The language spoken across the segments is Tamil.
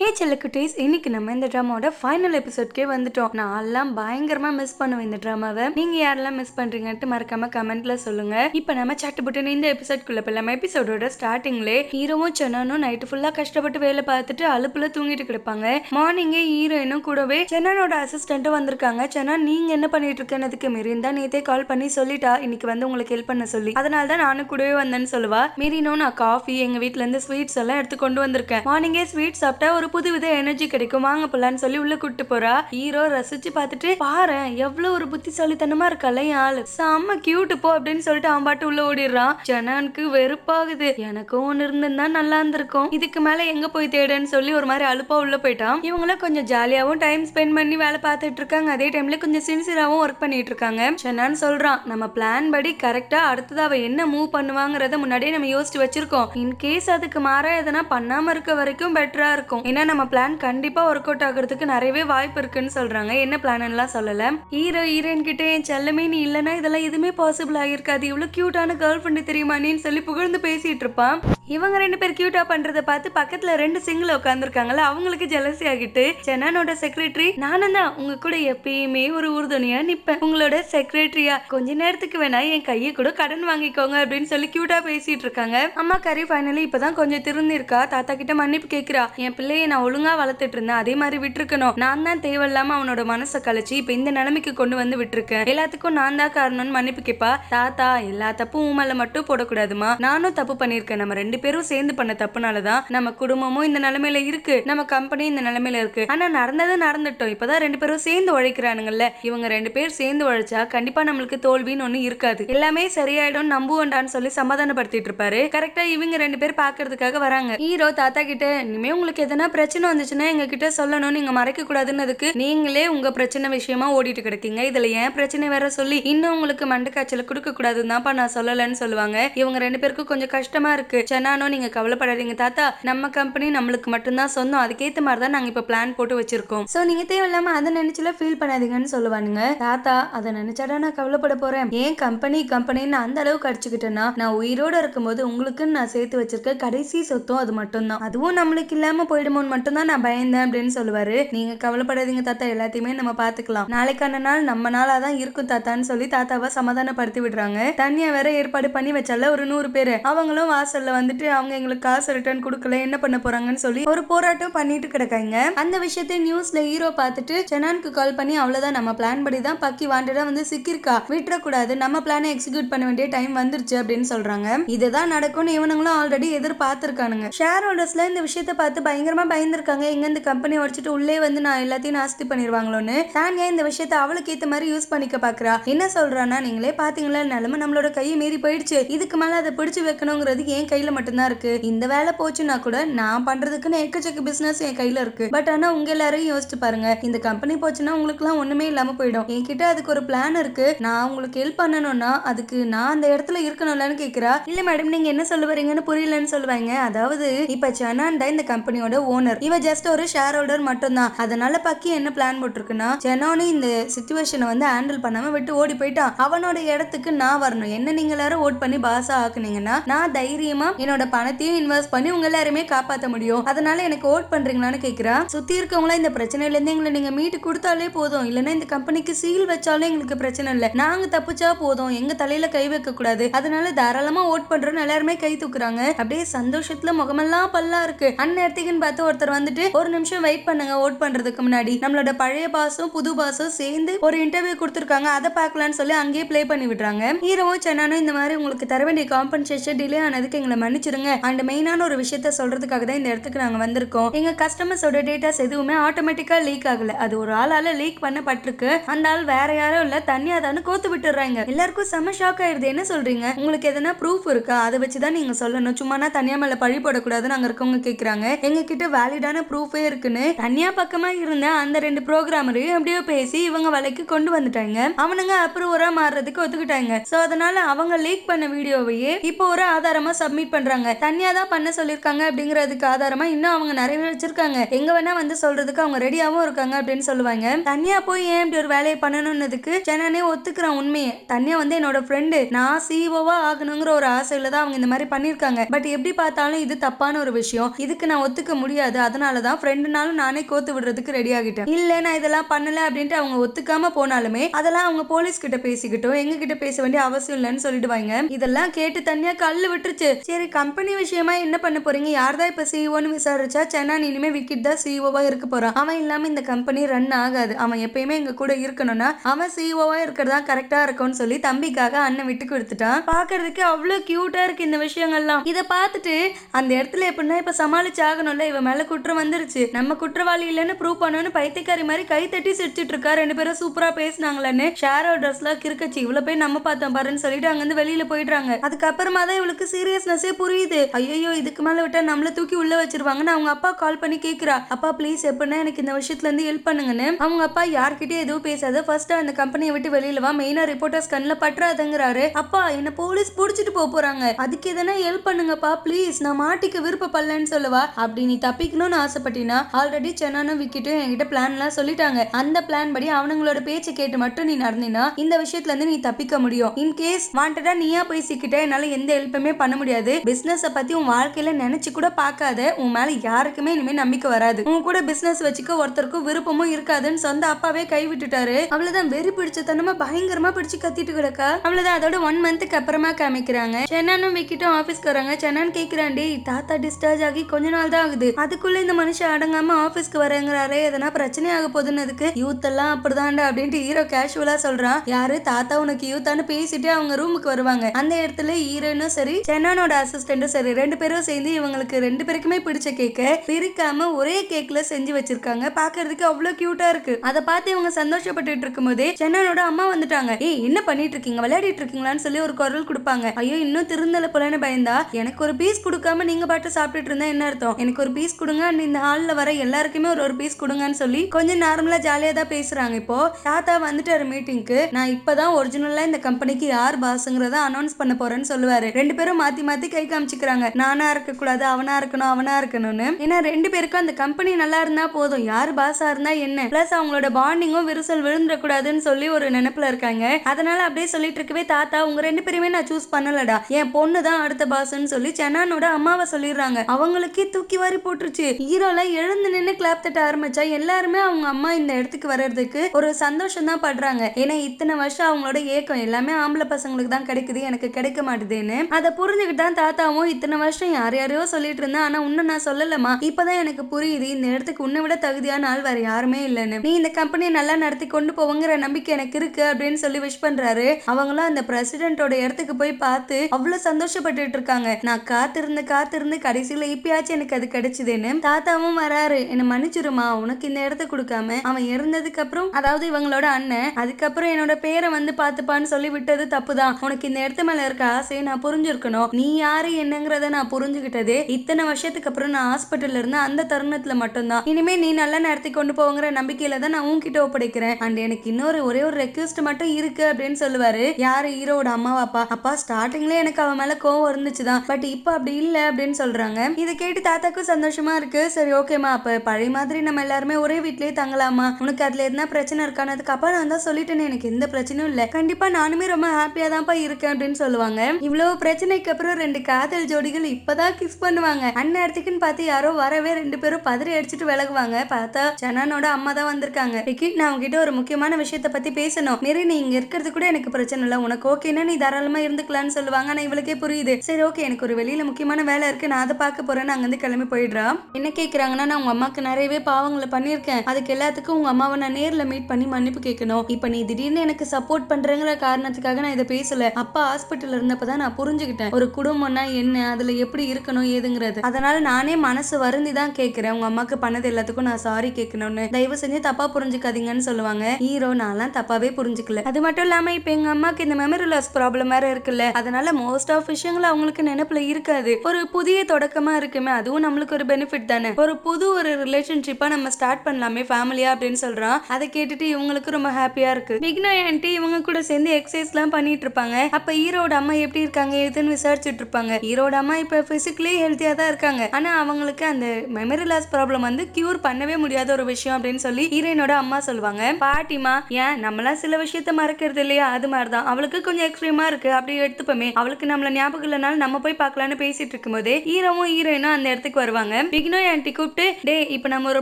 ஏ செல்லக்குட்டீஸ் இன்னைக்கு நம்ம இந்த ட்ராமாவோட ஃபைனல் எபிசோட்கே வந்துட்டோம் நான் நான்லாம் பயங்கரமா மிஸ் பண்ணுவேன் இந்த ட்ராமாவை நீங்க யாரெல்லாம் மிஸ் பண்றீங்கன்ட்டு மறக்காம கமெண்ட்ல சொல்லுங்க இப்போ நம்ம சட்டுப்பட்டு இந்த எபிசோட்குள்ள போலாம் எபிசோடோட ஸ்டார்டிங்லே ஹீரோவும் சென்னனும் நைட்டு ஃபுல்லா கஷ்டப்பட்டு வேலை பார்த்துட்டு அலுப்புல தூங்கிட்டு கிடப்பாங்க மார்னிங்கே ஹீரோயினும் கூடவே சென்னனோட அசிஸ்டண்ட்டும் வந்திருக்காங்க சென்னா நீங்க என்ன பண்ணிட்டு இருக்கனதுக்கு மீறின் தான் நேத்தே கால் பண்ணி சொல்லிட்டா இன்னைக்கு வந்து உங்களுக்கு ஹெல்ப் பண்ண சொல்லி அதனால தான் நானும் கூடவே வந்தேன்னு சொல்லுவா மீறினும் நான் காஃபி எங்க வீட்ல இருந்து ஸ்வீட்ஸ் எல்லாம் எடுத்து கொண்டு வந்திருக்கேன் மார்னிங்கே ஸ்வீட் சாப்பிட்டா ஒரு ஒரு புது வித எனர்ஜி கிடைக்கும் வாங்க போலான்னு சொல்லி உள்ள கூப்பிட்டு போறா ஹீரோ ரசிச்சு பார்த்துட்டு பாரு எவ்வளவு ஒரு புத்திசாலித்தனமா இருக்கல ஆள் செம்ம கியூட் போ அப்படின்னு சொல்லிட்டு அவன் பாட்டு உள்ள ஓடிடுறான் ஜனானுக்கு வெறுப்பாகுது எனக்கும் ஒன்று இருந்திருந்தா நல்லா இருந்திருக்கும் இதுக்கு மேல எங்க போய் தேடுன்னு சொல்லி ஒரு மாதிரி அழுப்பா உள்ள போயிட்டான் இவங்களாம் கொஞ்சம் ஜாலியாவும் டைம் ஸ்பெண்ட் பண்ணி வேலை பார்த்துட்டு இருக்காங்க அதே டைம்ல கொஞ்சம் சின்சியராவும் ஒர்க் பண்ணிட்டு இருக்காங்க சென்னான்னு சொல்றான் நம்ம பிளான் படி கரெக்டா அடுத்தது அவ என்ன மூவ் பண்ணுவாங்கிறத முன்னாடியே நம்ம யோசிச்சு வச்சிருக்கோம் இன் கேஸ் அதுக்கு மாற எதனா பண்ணாம இருக்க வரைக்கும் பெட்டரா இருக்கும் ஏன்னா நம்ம பிளான் கண்டிப்பாக ஒர்க் அவுட் ஆகிறதுக்கு நிறையவே வாய்ப்பு இருக்குன்னு சொல்கிறாங்க என்ன பிளான்லாம் சொல்லலை ஹீரோ ஹீரோயின் கிட்டே என் செல்லமே நீ இல்லனா இதெல்லாம் எதுவுமே பாசிபிள் ஆகிருக்காது இவ்வளோ க்யூட்டான கேர்ள் ஃப்ரெண்டு தெரியுமா நீ சொல்லி புகழ்ந்து பேசிகிட்டு இருப்பான் இவங்க ரெண்டு பேர் க்யூட்டாக பண்றதை பார்த்து பக்கத்தில் ரெண்டு சிங்கிள் உட்காந்துருக்காங்கல்ல அவங்களுக்கு ஜெலசி ஆகிட்டு சென்னானோட செக்ரட்டரி நானும் தான் உங்க கூட எப்பயுமே ஒரு உறுதுணையா நிப்பேன் உங்களோட செக்ரட்டரியா கொஞ்ச நேரத்துக்கு வேணா என் கையை கூட கடன் வாங்கிக்கோங்க அப்படின்னு சொல்லி க்யூட்டாக பேசிகிட்டு இருக்காங்க அம்மா கரி ஃபைனலி இப்பதான் கொஞ்சம் திருந்திருக்கா தாத்தா கிட்ட மன்னிப்பு கேட்குறா என் பிள்ளைய நான் ஒழுங்கா வளர்த்துட்டு இருந்தேன் அதே மாதிரி விட்டுருக்கணும் நான் தான் தேவையில்லாம அவனோட மனசை கழிச்சு இப்போ இந்த நிலைமைக்கு கொண்டு வந்து விட்டுருக்கேன் எல்லாத்துக்கும் நான் தான் காரணம்னு மன்னிப்பு கேப்பா தாத்தா எல்லா தப்பும் உமல மட்டும் போடக்கூடாதுமா நானும் தப்பு பண்ணியிருக்கேன் நம்ம ரெண்டு பேரும் சேர்ந்து பண்ண தப்புனாலதான் நம்ம குடும்பமும் இந்த நிலைமையில இருக்கு நம்ம கம்பெனி இந்த நிலைமையில இருக்கு ஆனா நடந்தது நடந்துட்டோம் இப்பதான் ரெண்டு பேரும் சேர்ந்து உழைக்கிறானுங்கல்ல இவங்க ரெண்டு பேரும் சேர்ந்து உழைச்சா கண்டிப்பா நம்மளுக்கு தோல்வின்னு ஒண்ணு இருக்காது எல்லாமே சரியாயிடும் நம்புவோண்டான்னு சொல்லி சமாதானப்படுத்திட்டு இருப்பாரு கரெக்டா இவங்க ரெண்டு பேர் பாக்குறதுக்காக வராங்க ஹீரோ தாத்தா கிட்ட இனிமே உங்களுக்கு எதனா பிரச்சனை வந்துச்சுன்னா எங்ககிட்ட சொல்லணும் நீங்க மறைக்க கூடாதுன்னதுக்கு நீங்களே உங்க பிரச்சனை விஷயமா ஓடிட்டு கிடக்கீங்க இதுல ஏன் பிரச்சனை வேற சொல்லி இன்னும் உங்களுக்கு மண்ட காய்ச்சல் கொடுக்க கூடாதுன்னு நான் சொல்லலன்னு சொல்லுவாங்க இவங்க ரெண்டு பேருக்கும் கொஞ்சம் கஷ்டமா இருக்கு சென்னானோ நீங்க கவலைப்படாதீங்க தாத்தா நம்ம கம்பெனி நம்மளுக்கு மட்டும்தான் சொந்தம் அதுக்கேத்த மாதிரி தான் நாங்க இப்ப பிளான் போட்டு வச்சிருக்கோம் சோ நீங்க தேவையில்லாம அதை நினைச்சுல ஃபீல் பண்ணாதீங்கன்னு சொல்லுவானுங்க தாத்தா அதை நினைச்சாடா நான் கவலைப்பட போறேன் ஏன் கம்பெனி கம்பெனின்னு அந்த அளவுக்கு அடிச்சுக்கிட்டேன்னா நான் உயிரோட இருக்கும்போது உங்களுக்குன்னு நான் சேர்த்து வச்சிருக்க கடைசி சொத்தும் அது மட்டும்தான் அதுவும் நம்மளுக்கு இல்லாம போயிடுமோ போன் மட்டும் தான் நான் பயந்தேன் அப்படின்னு சொல்லுவாரு நீங்க கவலைப்படாதீங்க தாத்தா எல்லாத்தையுமே நம்ம பாத்துக்கலாம் நாளைக்கான நாள் நம்ம நாளா தான் இருக்கும் தாத்தான்னு சொல்லி தாத்தாவை சமாதானப்படுத்தி விடுறாங்க தனியா வேற ஏற்பாடு பண்ணி வச்சால ஒரு நூறு பேரு அவங்களும் வாசல்ல வந்துட்டு அவங்க எங்களுக்கு காசு ரிட்டர்ன் கொடுக்கல என்ன பண்ண போறாங்கன்னு சொல்லி ஒரு போராட்டம் பண்ணிட்டு கிடக்காங்க அந்த விஷயத்தை நியூஸ்ல ஹீரோ பார்த்துட்டு செனானுக்கு கால் பண்ணி அவ்வளவுதான் நம்ம பிளான் படி தான் பக்கி வாண்டடா வந்து சிக்கிருக்கா விட்டுறக்கூடாது நம்ம பிளானை எக்ஸிக்யூட் பண்ண வேண்டிய டைம் வந்துருச்சு அப்படின்னு சொல்றாங்க இதுதான் நடக்கும்னு இவனுங்களும் ஆல்ரெடி எதிர்பார்த்துருக்கானுங்க ஷேர் ஹோல்டர்ஸ்ல இந்த விஷயத்த பார்த்து பயங்கரமா பயந்துருக்காங்க எங்கேருந்து கம்பெனியை உடச்சிட்டு உள்ளே வந்து நான் எல்லாத்தையும் நாஸ்தி பண்ணிடுவாங்களோன்னு சானியா இந்த விஷயத்த அவளுக்கு ஏற்ற மாதிரி யூஸ் பண்ணிக்க பாக்குறா என்ன சொல்றான்னா நீங்களே பார்த்தீங்களா நிலமை நம்மளோட கையை மீறி போயிடுச்சு இதுக்கு மேலே அதை பிடிச்சி வைக்கணுங்கிறது என் கையில் மட்டும்தான் இருக்கு இந்த வேலை போச்சுன்னா கூட நான் பண்ணுறதுக்குன்னு எக்கச்சக்க பிஸ்னஸ் என் கையில் இருக்கு பட் ஆனால் உங்கள் எல்லாரையும் யோசிச்சு பாருங்க இந்த கம்பெனி போச்சுன்னா உங்களுக்குலாம் ஒன்றுமே இல்லாமல் போயிடும் என்கிட்ட அதுக்கு ஒரு பிளான் இருக்கு நான் உங்களுக்கு ஹெல்ப் பண்ணணும்னா அதுக்கு நான் அந்த இடத்துல இருக்கணும்லன்னு கேட்குறா இல்லை மேடம் நீங்கள் என்ன சொல்ல வரீங்கன்னு புரியலன்னு சொல்லுவாங்க அதாவது இப்போ சனாண்டா இந்த கம்பெனியோட ஓனர் இவ ஜஸ்ட் ஒரு ஷேர் ஹோல்டர் மட்டும்தான் அதனால பக்கி என்ன பிளான் போட்டிருக்குன்னா ஜெனோனி இந்த சுச்சுவேஷனை வந்து ஹேண்டில் பண்ணாம விட்டு ஓடி போயிட்டான் அவனோட இடத்துக்கு நான் வரணும் என்ன நீங்க எல்லாரும் ஓட் பண்ணி பாசா ஆக்குனீங்கன்னா நான் தைரியமா என்னோட பணத்தையும் இன்வெஸ்ட் பண்ணி உங்க எல்லாருமே காப்பாற்ற முடியும் அதனால எனக்கு ஓட் பண்றீங்களான்னு கேக்குறா சுத்தி இருக்கவங்களா இந்த பிரச்சனையில இருந்து எங்களை நீங்க மீட்டு கொடுத்தாலே போதும் இல்லைன்னா இந்த கம்பெனிக்கு சீல் வச்சாலும் எங்களுக்கு பிரச்சனை இல்லை நாங்க தப்பிச்சா போதும் எங்க தலையில கை வைக்க கூடாது அதனால தாராளமா ஓட் பண்றோம் எல்லாருமே கை தூக்குறாங்க அப்படியே சந்தோஷத்துல முகமெல்லாம் பல்லா இருக்கு அந்நேரத்துக்குன்னு ஒருத்தர் வந்துட்டு ஒரு நிமிஷம் வெயிட் பண்ணுங்க ஓட் பண்றதுக்கு முன்னாடி நம்மளோட பழைய பாஸும் புது பாஸும் சேர்ந்து ஒரு இன்டர்வியூ கொடுத்துருக்காங்க அதை பார்க்கலாம்னு சொல்லி அங்கேயே ப்ளே பண்ணி விடுறாங்க ஹீரோவும் சென்னானும் இந்த மாதிரி உங்களுக்கு தர வேண்டிய காம்பன்சேஷன் டிலே ஆனதுக்கு எங்களை மன்னிச்சிருங்க அண்ட் மெயினான ஒரு விஷயத்த சொல்றதுக்காக தான் இந்த இடத்துக்கு நாங்க வந்திருக்கோம் எங்க கஸ்டமர்ஸோட டேட்டாஸ் எதுவுமே ஆட்டோமேட்டிக்கா லீக் ஆகல அது ஒரு ஆளால லீக் பண்ணப்பட்டிருக்கு அந்த ஆள் வேற யாரும் இல்ல தனியா தானே கோத்து விட்டுறாங்க எல்லாருக்கும் செம ஷாக் ஆயிடுது என்ன சொல்றீங்க உங்களுக்கு எதனா ப்ரூஃப் இருக்கா அதை வச்சுதான் நீங்க சொல்லணும் சும்மா தனியா மேல பழி போடக்கூடாதுன்னு அங்க இருக்கவங்க கேக்குறாங்க எங்க கிட்ட வேலிடான ப்ரூஃபே இருக்குன்னு தனியா பக்கமா இருந்த அந்த ரெண்டு ப்ரோக்ராமரையும் எப்படியோ பேசி இவங்க வலைக்கு கொண்டு வந்துட்டாங்க அவனுங்க அப்ரூவரா மாறுறதுக்கு ஒத்துக்கிட்டாங்க சோ அதனால அவங்க லீக் பண்ண வீடியோவையே இப்போ ஒரு ஆதாரமா சப்மிட் பண்றாங்க தனியா தான் பண்ண சொல்லியிருக்காங்க அப்படிங்கிறதுக்கு ஆதாரமா இன்னும் அவங்க நிறைய வச்சிருக்காங்க எங்க வேணா வந்து சொல்றதுக்கு அவங்க ரெடியாவும் இருக்காங்க அப்படின்னு சொல்லுவாங்க தனியா போய் ஏன் இப்படி ஒரு வேலையை பண்ணணும்னதுக்கு சென்னனே ஒத்துக்கிறான் உண்மையை தனியா வந்து என்னோட ஃப்ரெண்டு நான் சிஓவா e ஆகணுங்கிற ஒரு ஆசையில தான் அவங்க இந்த மாதிரி பண்ணியிருக்காங்க பட் எப்படி பார்த்தாலும் இது தப்பான ஒரு விஷயம் இதுக்கு நான் ஒத்துக்க முடியாது முடியாது அதனால தான் ஃப்ரெண்டுனாலும் நானே கோத்து விடுறதுக்கு ரெடி ஆகிட்டேன் இல்லை நான் இதெல்லாம் பண்ணல அப்படின்ட்டு அவங்க ஒத்துக்காம போனாலுமே அதெல்லாம் அவங்க போலீஸ் கிட்ட பேசிக்கிட்டோம் எங்க கிட்ட பேச வேண்டிய அவசியம் இல்லைன்னு வாங்க இதெல்லாம் கேட்டு தனியா கல் விட்டுருச்சு சரி கம்பெனி விஷயமா என்ன பண்ண போறீங்க யார் தான் இப்ப சிஓன்னு e விசாரிச்சா சென்னா இனிமே விக்கிட் தான் சிஓவா e இருக்க போறான் அவன் இல்லாம இந்த கம்பெனி ரன் ஆகாது அவன் எப்பயுமே எங்க கூட இருக்கணும்னா அவன் சிஓவா e இருக்கிறதா கரெக்டா இருக்கும்னு சொல்லி தம்பிக்காக அண்ணன் விட்டு கொடுத்துட்டான் பாக்குறதுக்கு அவ்வளவு கியூட்டா இருக்கு இந்த விஷயங்கள்லாம் இதை பார்த்துட்டு அந்த இடத்துல எப்படின்னா இப்ப சமாளிச்சு ஆகணும்ல இவன் மேல மேல குற்றம் வந்துருச்சு நம்ம குற்றவாளி இல்லன்னு ப்ரூவ் பண்ணணும்னு பைத்தியக்காரி மாதிரி கை தட்டி சிரிச்சிட்டு இருக்கா ரெண்டு பேரும் சூப்பரா பேசினாங்களேன்னு ஷேரோ எல்லாம் கிறுக்கச்சு இவ்வளவு போய் நம்ம பார்த்தோம் பாருன்னு சொல்லிட்டு அங்க இருந்து வெளியில போயிடுறாங்க அதுக்கப்புறமா தான் இவளுக்கு சீரியஸ்னஸே புரியுது ஐயோ இதுக்கு மேல விட்டா நம்மள தூக்கி உள்ள வச்சிருவாங்கன்னு அவங்க அப்பா கால் பண்ணி கேக்குறா அப்பா ப்ளீஸ் எப்படின்னா எனக்கு இந்த விஷயத்துல இருந்து ஹெல்ப் பண்ணுங்கன்னு அவங்க அப்பா யார்கிட்டயும் எதுவும் பேசாது ஃபர்ஸ்ட் அந்த கம்பெனியை விட்டு வெளியில வா மெயினா ரிப்போர்ட்டர்ஸ் கண்ணில் பற்றாதுங்கிறாரு அப்பா என்ன போலீஸ் பிடிச்சிட்டு போக போறாங்க அதுக்கு எதனா ஹெல்ப் பண்ணுங்கப்பா ப்ளீஸ் நான் மாட்டிக்க விருப்பப்படலன்னு சொல்லுவா அப்படி நீ தப்பி ஜெயிக்கணும்னு ஆசைப்பட்டினா ஆல்ரெடி சென்னானும் விக்கிட்டும் என்கிட்ட பிளான்லாம் சொல்லிட்டாங்க அந்த பிளான் படி அவனுங்களோட பேச்சு கேட்டு மட்டும் நீ நடந்தீனா இந்த விஷயத்துல இருந்து நீ தப்பிக்க முடியும் இன் கேஸ் வாண்டடா நீயா போய் சிக்கிட்ட என்னால எந்த ஹெல்ப்புமே பண்ண முடியாது பிசினஸ் பத்தி உன் வாழ்க்கையில நினைச்சு கூட பாக்காத உன் மேல யாருக்குமே இனிமே நம்பிக்கை வராது உன் கூட பிசினஸ் வச்சுக்க ஒருத்தருக்கும் விருப்பமும் இருக்காதுன்னு சொந்த அப்பாவே கை விட்டுட்டாரு அவ்வளவுதான் வெறி பிடிச்ச தனமா பயங்கரமா பிடிச்சு கத்திட்டு கிடக்கா அவ்வளவுதான் அதோட ஒன் மந்த்க்கு அப்புறமா காமிக்கிறாங்க சென்னானும் விக்கிட்டும் ஆபீஸ்க்கு வராங்க சென்னான் கேக்குறாண்டி தாத்தா டிஸ்சார்ஜ் ஆகி கொஞ்ச நாள் தான் ஆகுது அதுக்கு அதுக்குள்ள இந்த மனுஷன் அடங்காம ஆஃபீஸ்க்கு வரேங்கிறாரே எதனா பிரச்சனை ஆக போதுன்னதுக்கு யூத் எல்லாம் அப்படிதான்டா அப்படின்ட்டு ஹீரோ கேஷுவலா சொல்றான் யாரு தாத்தா உனக்கு யூத்தானு பேசிட்டு அவங்க ரூமுக்கு வருவாங்க அந்த இடத்துல ஹீரோனும் சரி சென்னானோட அசிஸ்டன்டும் சரி ரெண்டு பேரும் சேர்ந்து இவங்களுக்கு ரெண்டு பேருக்குமே பிடிச்ச கேக்க பிரிக்காம ஒரே கேக்ல செஞ்சு வச்சிருக்காங்க பாக்குறதுக்கு அவ்வளவு கியூட்டா இருக்கு அதை பார்த்து இவங்க சந்தோஷப்பட்டு இருக்கும் போதே சென்னானோட அம்மா வந்துட்டாங்க ஏய் என்ன பண்ணிட்டு இருக்கீங்க விளையாடிட்டு இருக்கீங்களான்னு சொல்லி ஒரு குரல் கொடுப்பாங்க ஐயோ இன்னும் திருந்தல போலன்னு பயந்தா எனக்கு ஒரு பீஸ் கொடுக்காம நீங்க பாட்டு சாப்பிட்டுட்டு இருந்தா என்ன அர்த்தம் எனக்கு ஒரு பீஸ் கொடு கொடுங்க அண்ட் இந்த ஹாலில் வர எல்லாருக்குமே ஒரு ஒரு பீஸ் கொடுங்கன்னு சொல்லி கொஞ்சம் நார்மலாக ஜாலியாக தான் பேசுகிறாங்க இப்போ தாத்தா வந்துட்டாரு மீட்டிங்க்கு நான் இப்போ தான் ஒரிஜினலாக இந்த கம்பெனிக்கு யார் பாஸுங்கிறத அனௌன்ஸ் பண்ண போறேன்னு சொல்லுவார் ரெண்டு பேரும் மாற்றி மாற்றி கை காமிச்சிக்கிறாங்க நானா இருக்கக்கூடாது அவனாக இருக்கணும் அவனாக இருக்கணும்னு ஏன்னா ரெண்டு பேருக்கும் அந்த கம்பெனி நல்லா இருந்தால் போதும் யார் பாஸா இருந்தால் என்ன ப்ளஸ் அவங்களோட பாண்டிங்கும் விரிசல் விழுந்துடக்கூடாதுன்னு சொல்லி ஒரு நினைப்புல இருக்காங்க அதனால் அப்படியே சொல்லிட்டு இருக்கவே தாத்தா உங்கள் ரெண்டு பேருமே நான் சூஸ் பண்ணலடா என் பொண்ணு தான் அடுத்த பாஸ்ன்னு சொல்லி சென்னானோட அம்மாவை சொல்லிடுறாங்க அவங்களுக்கே தூக்கி வாரி போட்டுருச்சு ஆரம்பிச்சிருச்சு ஹீரோல எழுந்து நின்று கிளாப் தட்ட ஆரம்பிச்சா எல்லாருமே அவங்க அம்மா இந்த இடத்துக்கு வர்றதுக்கு ஒரு சந்தோஷம் தான் படுறாங்க ஏன்னா இத்தனை வருஷம் அவங்களோட ஏக்கம் எல்லாமே ஆம்பளை பசங்களுக்கு தான் கிடைக்குது எனக்கு கிடைக்க மாட்டேதுன்னு அதை புரிஞ்சுக்கிட்டு தான் தாத்தாவும் இத்தனை வருஷம் யார் யாரையோ சொல்லிட்டு இருந்தா ஆனா இன்னும் நான் சொல்லலமா இப்பதான் எனக்கு புரியுது இந்த இடத்துக்கு உன்னை விட தகுதியான ஆள் வேற யாருமே இல்லைன்னு நீ இந்த கம்பெனியை நல்லா நடத்தி கொண்டு போவங்கிற நம்பிக்கை எனக்கு இருக்கு அப்படின்னு சொல்லி விஷ் பண்றாரு அவங்களும் அந்த பிரசிடென்டோட இடத்துக்கு போய் பார்த்து அவ்வளவு சந்தோஷப்பட்டுட்டு இருக்காங்க நான் காத்திருந்து காத்திருந்து கடைசியில இப்பயாச்சும் எனக்கு அது கிடைச்சது சொல்லிட்டேன்னு தாத்தாவும் வராரு என்ன மன்னிச்சிருமா உனக்கு இந்த இடத்த கொடுக்காம அவன் இறந்ததுக்கு அப்புறம் அதாவது இவங்களோட அண்ணன் அதுக்கப்புறம் என்னோட பேரை வந்து பாத்துப்பான்னு சொல்லி விட்டது தப்புதான் உனக்கு இந்த இடத்து மேல இருக்க ஆசையை நான் புரிஞ்சிருக்கணும் நீ யாரு என்னங்கிறத நான் புரிஞ்சுக்கிட்டதே இத்தனை வருஷத்துக்கு அப்புறம் நான் ஹாஸ்பிட்டல்ல இருந்து அந்த தருணத்துல மட்டும்தான் இனிமே நீ நல்லா நடத்தி கொண்டு போங்கிற நம்பிக்கையில தான் நான் உன்கிட்ட ஒப்படைக்கிறேன் அண்ட் எனக்கு இன்னொரு ஒரே ஒரு ரெக்வஸ்ட் மட்டும் இருக்கு அப்படின்னு சொல்லுவாரு யாரு ஹீரோட அம்மாவா அப்பா அப்பா ஸ்டார்டிங்ல எனக்கு அவன் மேல கோவம் இருந்துச்சுதான் பட் இப்ப அப்படி இல்ல அப்படின்னு சொல்றாங்க இதை கேட்டு தாத்தாக்கும் சந்தோஷமா பயமா இருக்கு சரி ஓகேம்மா அப்போ பழைய மாதிரி நம்ம எல்லாருமே ஒரே வீட்லயே தங்கலாமா உனக்கு அதுல எதுனா பிரச்சனை இருக்கானதுக்கு அப்பா நான் தான் சொல்லிட்டேன் எனக்கு எந்த பிரச்சனையும் இல்லை கண்டிப்பா நானுமே ரொம்ப ஹாப்பியா தான்ப்பா இருக்கேன் அப்படின்னு சொல்லுவாங்க இவ்வளவு பிரச்சனைக்கு அப்புறம் ரெண்டு காதல் ஜோடிகள் இப்பதான் கிஸ் பண்ணுவாங்க அண்ணன் இடத்துக்குன்னு பார்த்து யாரோ வரவே ரெண்டு பேரும் பதறி அடிச்சுட்டு விலகுவாங்க பார்த்தா ஜனானோட அம்மா தான் வந்திருக்காங்க நான் உங்ககிட்ட ஒரு முக்கியமான விஷயத்த பத்தி பேசணும் மேரி நீ இங்க இருக்கிறது கூட எனக்கு பிரச்சனை இல்லை உனக்கு ஓகேன்னா நீ தாராளமா இருந்துக்கலாம்னு சொல்லுவாங்க ஆனா இவளுக்கே புரியுது சரி ஓகே எனக்கு ஒரு வெளியில முக்கியமான வேலை இருக்கு நான் அதை பார்க்க போறேன்னு அங்கிருந்து கிளம்பி போயிடுறான் என்ன கேட்குறாங்கன்னா நான் உங்க அம்மாவுக்கு நிறையவே பாவங்களை பண்ணியிருக்கேன் அதுக்கு எல்லாத்துக்கும் உங்க அம்மாவை நான் நேர்ல மீட் பண்ணி மன்னிப்பு கேட்கணும் இப்போ நீ திடீர்னு எனக்கு சப்போர்ட் பண்ணுறங்கிற காரணத்துக்காக நான் இதை பேசல அப்பா ஹாஸ்பிட்டல் இருந்தப்பதான் நான் புரிஞ்சுக்கிட்டேன் ஒரு குடும்பம்னா என்ன அதுல எப்படி இருக்கணும் ஏதுங்கிறது அதனால நானே மனசு வருந்தி தான் கேட்குறேன் உங்க அம்மாவுக்கு பண்ணது எல்லாத்துக்கும் நான் சாரி கேட்கணும்னு தயவு செஞ்சு தப்பா புரிஞ்சுக்காதீங்கன்னு சொல்லுவாங்க ஹீரோ நான்லாம் தப்பாகவே புரிஞ்சுக்கல அது மட்டும் இல்லாமல் இப்போ எங்க அம்மாவுக்கு இந்த மெமரி லாஸ் ப்ராப்ளம் வேற இருக்குல்ல அதனால மோஸ்ட் ஆஃப் விஷயங்கள் அவங்களுக்கு நினைப்புல இருக்காது ஒரு புதிய தொடக்கமா இருக்குமே அதுவும் நம்மளுக்கு ஒரு பெனிஃபிட் பெனிஃபிட் தானே ஒரு புது ஒரு ரிலேஷன்ஷிப்பா நம்ம ஸ்டார்ட் பண்ணலாமே ஃபேமிலியா அப்படின்னு சொல்றான் அதை கேட்டுட்டு இவங்களுக்கு ரொம்ப ஹாப்பியா இருக்கு விக்னா ஆண்டி இவங்க கூட சேர்ந்து எல்லாம் பண்ணிட்டு இருப்பாங்க அப்போ ஈரோட அம்மா எப்படி இருக்காங்க எதுன்னு விசாரிச்சுட்டு இருப்பாங்க ஈரோட அம்மா இப்போ பிசிக்கலி ஹெல்த்தியா தான் இருக்காங்க ஆனா அவங்களுக்கு அந்த மெமரி லாஸ் ப்ராப்ளம் வந்து கியூர் பண்ணவே முடியாத ஒரு விஷயம் அப்படின்னு சொல்லி ஹீரோயினோட அம்மா சொல்லுவாங்க பாட்டிமா ஏன் நம்மளாம் சில விஷயத்த மறக்கிறது இல்லையா அது மாதிரி தான் அவளுக்கு கொஞ்சம் எக்ஸ்ட்ரீமா இருக்கு அப்படி எடுத்துப்போமே அவளுக்கு நம்மள ஞாபகம் இல்லைனாலும் நம்ம போய் பார்க்கலாம்னு பேசிட்டு இருக்கும்போது ஹீரோவும் ஹீரோயினும் அந்த இடத்துக்கு வருவாங்க விக்னோ ஆன்ட்டி கூப்பிட்டு டே இப்போ நம்ம ஒரு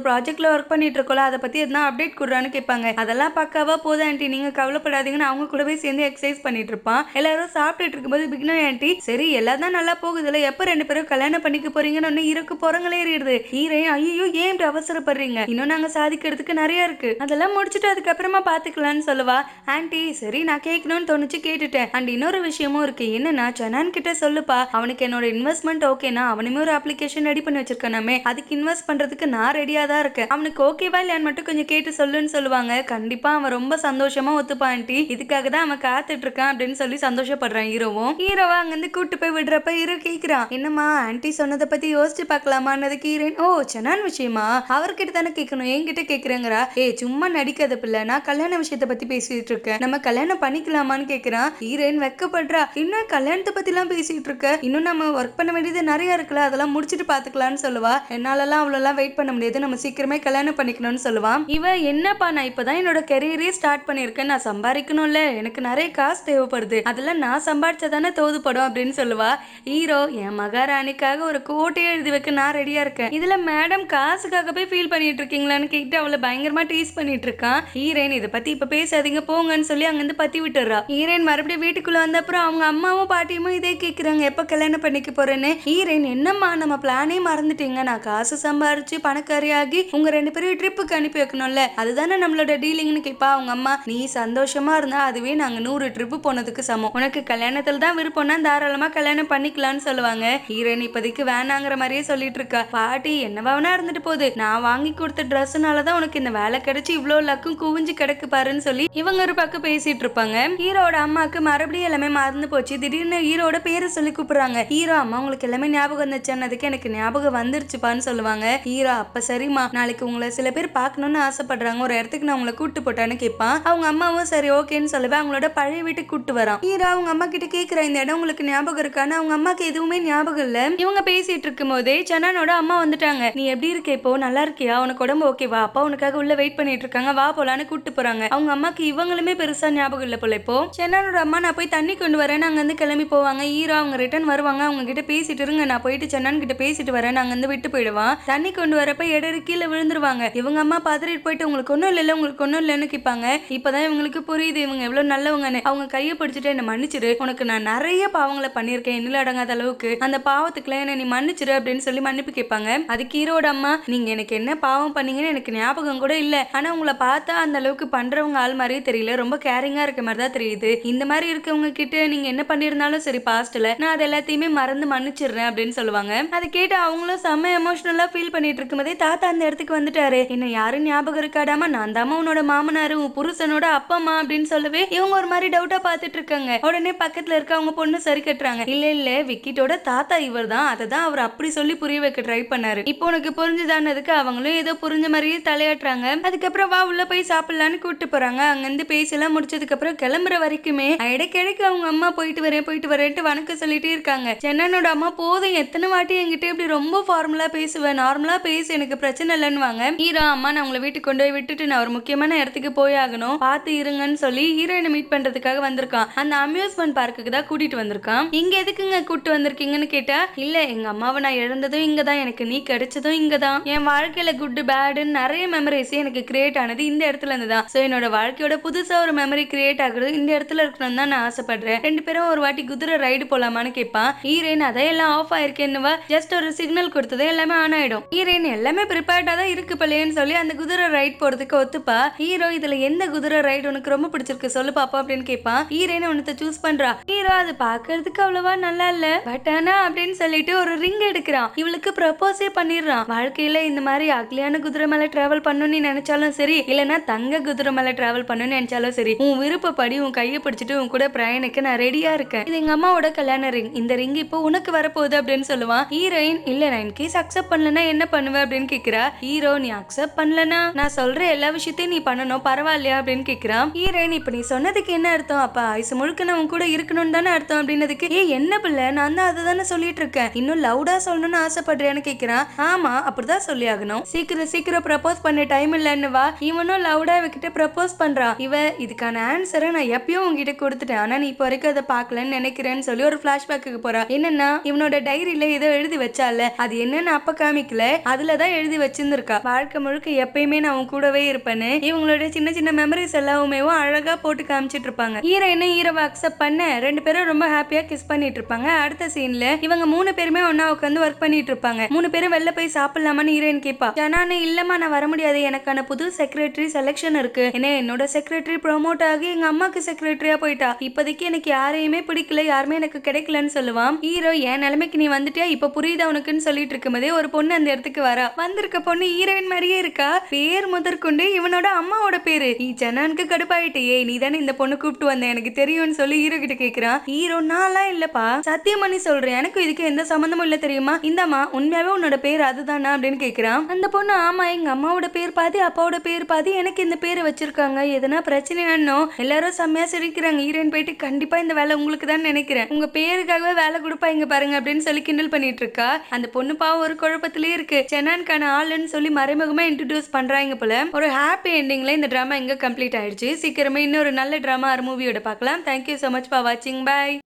ப்ராஜெக்ட்ல ஒர்க் பண்ணிட்டு இருக்கோம்ல அதை பத்தி எதுனா அப்டேட் கொடுறான்னு கேட்பாங்க அதெல்லாம் பார்க்காவா போதும் ஆன்ட்டி நீங்க கவலைப்படாதீங்கன்னு அவங்க கூட போய் சேர்ந்து எக்ஸசைஸ் பண்ணிட்டு இருப்பான் எல்லாரும் சாப்பிட்டு இருக்கும்போது விக்னோ ஆன்ட்டி சரி எல்லாம் தான் நல்லா போகுதுல எப்போ ரெண்டு பேரும் கல்யாணம் பண்ணிக்க போறீங்கன்னு ஒன்று இருக்கு போறங்களே ஏறிடுது ஈரையும் ஐயோ ஏன் அவசரப்படுறீங்க இன்னும் நாங்க சாதிக்கிறதுக்கு நிறைய இருக்கு அதெல்லாம் முடிச்சுட்டு அதுக்கப்புறமா பாத்துக்கலாம்னு சொல்லுவா ஆண்டி சரி நான் கேட்கணும்னு தோணுச்சு கேட்டுட்டேன் அண்ட் இன்னொரு விஷயமும் இருக்கு என்னன்னா சனான் கிட்ட சொல்லுப்பா அவனுக்கு என்னோட இன்வெஸ்ட்மெண்ட் ஓகேனா அவனுமே ஒரு அப்ளிகேஷன் ரெடி பண்ணி வச்சிருக்கேன் விஷயமே அதுக்கு இன்வெஸ்ட் பண்றதுக்கு நான் ரெடியா தான் இருக்கேன் அவனுக்கு ஓகேவா இல்லையான்னு மட்டும் கொஞ்சம் கேட்டு சொல்லுன்னு சொல்லுவாங்க கண்டிப்பா அவன் ரொம்ப சந்தோஷமா ஒத்துப்பான்ட்டி இதுக்காக தான் அவன் காத்துட்டு இருக்கான் அப்படின்னு சொல்லி சந்தோஷப்படுறான் ஹீரோவும் ஹீரோவா அங்கிருந்து கூட்டு போய் விடுறப்ப ஹீரோ கேக்குறான் என்னம்மா ஆன்டி சொன்னதை பத்தி யோசிச்சு பாக்கலாமான்னு கீரேன் ஓ சென்னான் விஷயமா அவர்கிட்ட தானே கேட்கணும் என்கிட்ட கேக்குறேங்கிறா ஏ சும்மா நடிக்காத பிள்ளை நான் கல்யாண விஷயத்தை பத்தி பேசிட்டு இருக்கேன் நம்ம கல்யாணம் பண்ணிக்கலாமான்னு கேக்குறான் ஹீரோயின் வெக்கப்படுறா இன்னும் கல்யாணத்தை பத்தி எல்லாம் பேசிட்டு இருக்க இன்னும் நம்ம ஒர்க் பண்ண வேண்டியது நிறைய இருக்குல்ல அதெல்லாம் முடிச்சுட்டு பாத்துக்கலாம்னு சொல்லுவா அவ்வளவு எல்லாம் வெயிட் பண்ண முடியாது நம்ம சீக்கிரமே கல்யாணம் பண்ணிக்கணும்னு சொல்லுவான் இவ என்னப்பா நான் இப்பதான் என்னோட கெரியரே ஸ்டார்ட் பண்ணிருக்கேன் நான் சம்பாதிக்கணும்ல எனக்கு நிறைய காசு தேவைப்படுது அதெல்லாம் நான் சம்பாதிச்சா தோதுப்படும் அப்படின்னு சொல்லுவா ஹீரோ என் மகாராணிக்காக ஒரு கோட்டையை எழுதி வைக்க நான் ரெடியா இருக்கேன் இதுல மேடம் காசுக்காக போய் ஃபீல் பண்ணிட்டு இருக்கீங்களான்னு கேட்டு அவளை பயங்கரமா டீஸ் பண்ணிட்டு இருக்கான் ஹீரோயின் இதை பத்தி இப்ப பேசாதீங்க போங்கன்னு சொல்லி அங்கிருந்து பத்தி விட்டுறா ஹீரோயின் மறுபடியும் வீட்டுக்குள்ள வந்த அப்புறம் அவங்க அம்மாவும் பாட்டியுமும் இதே கேட்குறாங்க எப்போ கல்யாணம் பண்ணிக்க போறேன்னு ஹீரோயின் என்னம்மா நம்ம பிளானே மறந்துட்டீங்க நான் காசு சம்பாரிச்சு பணக்காரியாகி உங்க ரெண்டு பேரும் ட்ரிப்புக்கு அனுப்பி வைக்கணும்ல அதுதானே நம்மளோட டீலிங்னு கேட்பா அவங்க அம்மா நீ சந்தோஷமா இருந்தா அதுவே நாங்க நூறு ட்ரிப்பு போனதுக்கு சமம் உனக்கு கல்யாணத்துல தான் விருப்பம்னா தாராளமா கல்யாணம் பண்ணிக்கலாம்னு சொல்லுவாங்க ஹீரோயின் இப்போதைக்கு வேணாங்கிற மாதிரியே சொல்லிட்டு இருக்கா பாட்டி என்னவாவனா இருந்துட்டு போகுது நான் வாங்கி கொடுத்த தான் உனக்கு இந்த வேலை கிடைச்சி இவ்வளோ லக்கும் குவிஞ்சு கிடக்கு பாருன்னு சொல்லி இவங்க ஒரு பக்கம் பேசிட்டு இருப்பாங்க ஹீரோட அம்மாவுக்கு மறுபடியும் எல்லாமே மறந்து போச்சு திடீர்னு ஹீரோட பேரை சொல்லி கூப்பிடுறாங்க ஹீரோ அம்மா உங்களுக்கு எல்லாமே ஞாபகம் வந்துச்சு அதுக்கு எனக்கு ஞாபகம் வந்துருச்சு வந்துருச்சுப்பான்னு சொல்லுவாங்க ஈரா அப்ப சரிம்மா நாளைக்கு உங்களை சில பேர் பார்க்கணும்னு ஆசைப்படுறாங்க ஒரு இடத்துக்கு நான் உங்களை கூட்டு போட்டான்னு கேட்பான் அவங்க அம்மாவும் சரி ஓகேன்னு சொல்லவே அவங்களோட பழைய வீட்டுக்கு கூட்டு வரான் ஈரா அவங்க அம்மா கிட்ட கேக்குற இந்த இடம் உங்களுக்கு ஞாபகம் இருக்கான்னு அவங்க அம்மாக்கு எதுவுமே ஞாபகம் இல்ல இவங்க பேசிட்டு இருக்கும் போதே சனானோட அம்மா வந்துட்டாங்க நீ எப்படி இருக்க இப்போ நல்லா இருக்கியா உனக்கு உடம்பு ஓகேவா அப்பா உனக்காக உள்ள வெயிட் பண்ணிட்டு இருக்காங்க வா போலான்னு கூட்டு போறாங்க அவங்க அம்மாக்கு இவங்களுமே பெருசா ஞாபகம் இல்ல போல இப்போ சென்னானோட அம்மா நான் போய் தண்ணி கொண்டு வரேன் நாங்க வந்து கிளம்பி போவாங்க ஈரா அவங்க ரிட்டர்ன் வருவாங்க அவங்க கிட்ட பேசிட்டு இருங்க நான் போயிட்டு சென்னான் கிட்ட பேசிட்டு வரேன் நாங்க வந்து விட்டு போயிடுவான் தண்ணி கொண்டு வரப்ப எடரு கீழே விழுந்துருவாங்க இவங்க அம்மா பாத்திரிட்டு போயிட்டு உங்களுக்கு ஒன்றும் இல்லை உங்களுக்கு ஒன்றும் இல்லைன்னு கேட்பாங்க இப்போதான் இவங்களுக்கு புரியுது இவங்க எவ்வளோ நல்லவங்கன்னு அவங்க கையை பிடிச்சிட்டு என்னை மன்னிச்சிரு உனக்கு நான் நிறைய பாவங்களை பண்ணியிருக்கேன் இன்னும் அடங்காத அளவுக்கு அந்த பாவத்துக்குலாம் என்னை நீ மன்னிச்சிரு அப்படின்னு சொல்லி மன்னிப்பு கேட்பாங்க அதுக்கு ஈரோட அம்மா நீங்க எனக்கு என்ன பாவம் பண்ணீங்கன்னு எனக்கு ஞாபகம் கூட இல்லை ஆனா உங்களை பார்த்தா அந்த அளவுக்கு பண்றவங்க ஆள் மாதிரியே தெரியல ரொம்ப கேரிங்கா இருக்க மாதிரி தான் தெரியுது இந்த மாதிரி இருக்கவங்க கிட்ட நீங்க என்ன பண்ணிருந்தாலும் சரி பாஸ்ட்ல நான் அதை எல்லாத்தையுமே மறந்து மன்னிச்சிடுறேன் அப்படின்னு சொல்லுவாங்க அதை கேட்டு அவங்களும் செம்ம செம்ம ஃபீல் பண்ணிட்டு இருக்கும்போதே தாத்தா அந்த இடத்துக்கு வந்துட்டாரு என்ன யாரும் ஞாபகம் இருக்காடாம நான் தான் உன்னோட மாமனாரு உன் புருஷனோட அப்பா அம்மா அப்படின்னு சொல்லவே இவங்க ஒரு மாதிரி டவுட்டா பார்த்துட்டு இருக்காங்க உடனே பக்கத்துல இருக்க அவங்க பொண்ணு சரி கட்டுறாங்க இல்ல இல்ல விக்கிட்டோட தாத்தா இவர் தான் அதை தான் அவர் அப்படி சொல்லி புரிய வைக்க ட்ரை பண்ணாரு இப்போ உனக்கு புரிஞ்சுதானதுக்கு அவங்களும் ஏதோ புரிஞ்ச மாதிரியே தலையாட்டுறாங்க அதுக்கப்புறம் வா உள்ள போய் சாப்பிடலான்னு கூப்பிட்டு போறாங்க அங்கிருந்து பேசலாம் முடிச்சதுக்கு அப்புறம் கிளம்புற வரைக்குமே இடைக்கிடைக்கு அவங்க அம்மா போயிட்டு வரேன் போயிட்டு வரேன்ட்டு வணக்கம் சொல்லிட்டே இருக்காங்க சென்னனோட அம்மா போதும் எத்தனை வாட்டி என்கிட்ட இப்படி ரொம்ப ஃபார்முலா நார்மலாக பேசுவேன் நார்மலாக பேசி எனக்கு பிரச்சனை இல்லைன்னு வாங்க ஹீரோ அம்மா நான் உங்களை வீட்டுக்கு கொண்டு போய் விட்டுட்டு நான் ஒரு முக்கியமான இடத்துக்கு போய் ஆகணும் பார்த்து இருங்கன்னு சொல்லி ஹீரோயினை மீட் பண்றதுக்காக வந்திருக்கான் அந்த அம்யூஸ்மெண்ட் பார்க்குக்கு தான் கூட்டிட்டு வந்திருக்கான் இங்க எதுக்குங்க கூட்டு வந்திருக்கீங்கன்னு கேட்டா இல்ல எங்க அம்மாவை நான் இழந்ததும் இங்க தான் எனக்கு நீ கிடைச்சதும் இங்க தான் என் வாழ்க்கையில குட் பேடுன்னு நிறைய மெமரிஸ் எனக்கு கிரியேட் ஆனது இந்த இடத்துல இருந்து தான் ஸோ என்னோட வாழ்க்கையோட புதுசா ஒரு மெமரி கிரியேட் ஆகுறது இந்த இடத்துல இருக்கணும் தான் நான் ஆசைப்படுறேன் ரெண்டு பேரும் ஒரு வாட்டி குதிரை ரைடு போலாமான்னு கேட்பான் ஹீரோயின் அதையெல்லாம் ஆஃப் ஆயிருக்கேன்னுவா ஜஸ்ட் ஒரு சிக்னல் கொடுத்தது எல்லாமே ஆன் ஆயிடும் ஹீரோயின் எல்லாமே ப்ரிப்பேர்டா தான் இருக்கு பிள்ளைன்னு சொல்லி அந்த குதிரை ரைட் போறதுக்கு ஒத்துப்பா ஹீரோ இதுல எந்த குதிரை ரைட் உனக்கு ரொம்ப பிடிச்சிருக்கு சொல்லு பாப்பா அப்படின்னு கேட்பான் ஹீரோயின் உனத்தை சூஸ் பண்றா ஹீரோ அது பாக்குறதுக்கு அவ்வளவா நல்லா இல்ல பட் ஆனா அப்படின்னு சொல்லிட்டு ஒரு ரிங் எடுக்கிறான் இவளுக்கு ப்ரப்போஸே பண்ணிடுறான் வாழ்க்கையில இந்த மாதிரி அக்லியான குதிரை மேல டிராவல் பண்ணணும்னு நினைச்சாலும் சரி இல்லனா தங்க குதிரை மேல டிராவல் பண்ணணும்னு நினைச்சாலும் சரி உன் விருப்பப்படி உன் கையை பிடிச்சிட்டு உன் கூட பிரயாணிக்க நான் ரெடியா இருக்கேன் இது எங்க அம்மாவோட கல்யாண ரிங் இந்த ரிங் இப்போ உனக்கு வரப்போகுது அப்படின்னு சொல்லுவான் ஹீரோயின் இல்ல நான் இன்கேஸ் அக்செப்ட் பண்ணலனா என்ன பண்ணுவ அப்படின்னு கேக்குறா ஹீரோ நீ அக்செப்ட் பண்ணலனா நான் சொல்ற எல்லா விஷயத்தையும் நீ பண்ணணும் பரவாயில்லையா அப்படின்னு கேக்குறான் ஹீரோயின் இப்ப நீ சொன்னதுக்கு என்ன அர்த்தம் அப்ப ஆயுசு முழுக்க நான் உன் கூட இருக்கணும்னு தானே அர்த்தம் அப்படின்னதுக்கு ஏ என்ன பிள்ளை நான் தான் அதை தானே சொல்லிட்டு இருக்கேன் இன்னும் லவுடா சொல்லணும்னு ஆசைப்படுறேன்னு கேக்குறான் ஆமா அப்படிதான் சொல்லி ஆகணும் சீக்கிரம் சீக்கிரம் ப்ரப்போஸ் பண்ண டைம் இல்லைன்னு வா இவனும் லவுடா இவகிட்ட ப்ரப்போஸ் பண்றான் இவ இதுக்கான ஆன்சரை நான் எப்பயும் உங்ககிட்ட கொடுத்துட்டேன் ஆனா நீ இப்போ வரைக்கும் அதை பார்க்கலன்னு நினைக்கிறேன்னு சொல்லி ஒரு பிளாஷ்பேக்கு போறா என்னன்னா இவனோட டைரியில ஏதோ எழுதி வச்சால அது என்னன்னு நான் அப்ப காமிக்கல அதுலதான் தான் எழுதி வச்சிருந்திருக்கா வாழ்க்கை முழுக்க எப்பயுமே நான் அவன் கூடவே இருப்பேன்னு இவங்களோட சின்ன சின்ன மெமரிஸ் எல்லாமே அழகா போட்டு காமிச்சிட்டு இருப்பாங்க ஹீரோயினை ஹீரோவை அக்செப்ட் பண்ண ரெண்டு பேரும் ரொம்ப ஹாப்பியா கிஸ் பண்ணிட்டு இருப்பாங்க அடுத்த சீன்ல இவங்க மூணு பேருமே ஒன்னா உட்காந்து ஒர்க் பண்ணிட்டு இருப்பாங்க மூணு பேரும் வெளில போய் சாப்பிடலாமான்னு ஹீரோயின் கேட்பா ஜனானு இல்லம்மா நான் வர முடியாது எனக்கான புது செக்ரட்டரி செலெக்ஷன் இருக்கு ஏன்னா என்னோட செக்ரட்டரி ப்ரொமோட் ஆகி எங்க அம்மாக்கு செக்ரட்டரியா போயிட்டா இப்போதைக்கு எனக்கு யாரையுமே பிடிக்கல யாருமே எனக்கு கிடைக்கலன்னு சொல்லுவான் ஹீரோ என் நிலைமைக்கு நீ வந்துட்டியா இப்ப புரியுது அவனுக்குன்னு சொல்லிட்டு இருக்கு இருக்கும்போதே ஒரு பொண்ணு அந்த இடத்துக்கு வரா வந்திருக்க பொண்ணு ஹீரோயின் மாதிரியே இருக்கா பேர் முதற்கொண்டு இவனோட அம்மாவோட பேரு நீ ஜனானுக்கு கடுப்பாயிட்டே நீ தானே இந்த பொண்ணு கூப்பிட்டு வந்த எனக்கு தெரியும்னு சொல்லி ஹீரோ கிட்ட கேக்குறான் ஹீரோ நான் இல்லப்பா சத்தியம் பண்ணி சொல்றேன் எனக்கு இதுக்கு எந்த சம்மந்தமும் இல்ல தெரியுமா இந்தம்மா உண்மையாவே உன்னோட பேர் அதுதானா அப்படின்னு கேக்குறான் அந்த பொண்ணு ஆமா எங்க அம்மாவோட பேர் பாதி அப்பாவோட பேர் பாதி எனக்கு இந்த பேரை வச்சிருக்காங்க எதனா பிரச்சனையானோ எல்லாரும் செம்மையா சிரிக்கிறாங்க ஹீரோயின் போயிட்டு கண்டிப்பா இந்த வேலை உங்களுக்கு தான் நினைக்கிறேன் உங்க பேருக்காகவே வேலை கொடுப்பா இங்க பாருங்க அப்படின்னு சொல்லி கிண்டல் பண்ணிட்டு இருக்கா அந்த பொண்ணு பாவம் ஒரு குழப்பத்திலே இருக்கு சென்னான்கான ஆளுன்னு சொல்லி மறைமுகமா இன்ட்ரடியூஸ் பண்றாங்க போல ஒரு ஹாப்பி எண்டிங்ல இந்த ட்ராமா இங்க கம்ப்ளீட் ஆயிடுச்சு சீக்கிரமே இன்னொரு நல்ல ட்ராமா மூவியோட பார்க்கலாம் தேங்க்யூ ஸோ மச் ஃபார் வாட்சிங் பாய்